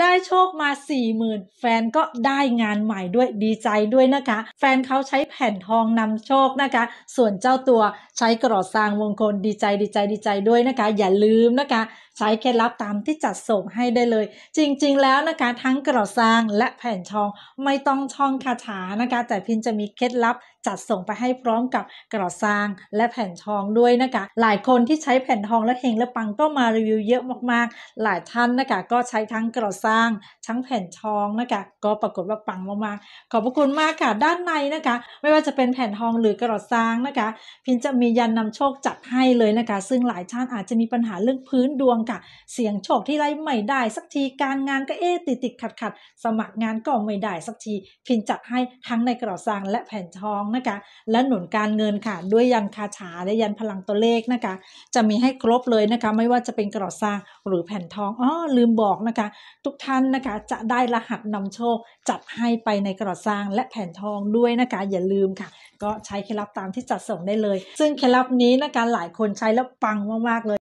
ได้โชคมา 40,000 แฟนก็ได้งานใหม่ด้วยดีใจด้วยนะคะ แฟนเขาใช้แผ่นทองนำโชคนะคะ ส่วนเจ้าตัวใช้กรอดสร้างวงคลดีใจ ดีใจดีใจด้วยนะคะ อย่าลืมนะคะใช้เคล็ดลับตามที่จัดส่งให้ได้เลย จริงๆแล้วนะคะ ทั้งกรอดสร้างและแผ่นทองไม่ต้องช่องคาถานะคะ แต่พินจะมีเคล็ดลับจัดส่งไปให้พร้อมกับกรอดสร้างและแผ่นทองด้วยนะคะ หลายคนที่ใช้แผ่นทองและเฮงและปังก็มารีวิวเยอะมาก ๆ หลายท่านนะคะก็ใช้ทั้งกรอดร้างทั้งแผ่นทองนะคะก็ปรากฏว่าปังมากๆขอบพระคุณมากค่ะ ด้านในนะคะ ไม่ว่าจะเป็นแผ่นทองหรือกระดาษสร้างนะคะ พินจะมียันนำโชคจัดให้เลยนะคะ ซึ่งหลายชาติอาจจะมีปัญหาเรื่องพื้นดวงค่ะ เสียงโชคที่ไรไม่ได้ สักทีการงานก็เอ๊ติดติดขัดขัดสมัครงานก็ไม่ได้ สักที พินจัดให้ทั้งในกระดาษสร้างและแผ่นทองนะคะ และหนุนการเงินค่ะด้วยยันคาถาและยันพลังตัวเลขนะคะ จะมีให้ครบเลยนะคะ ไม่ว่าจะเป็นกระดาษสร้างหรือแผ่นทองอ๋อลืมบอกนะคะ ทุกท่านนะคะจะได้รหัสนำโชคจัดให้ไปในกระดาษสร้างและแผ่นทองด้วยนะคะอย่าลืมค่ะ ก็ใช้เคล็ดลับตามที่จัดส่งได้เลย ซึ่งเคล็ดลับนี้นะคะหลายคนใช้แล้วปังมาก ๆ เลย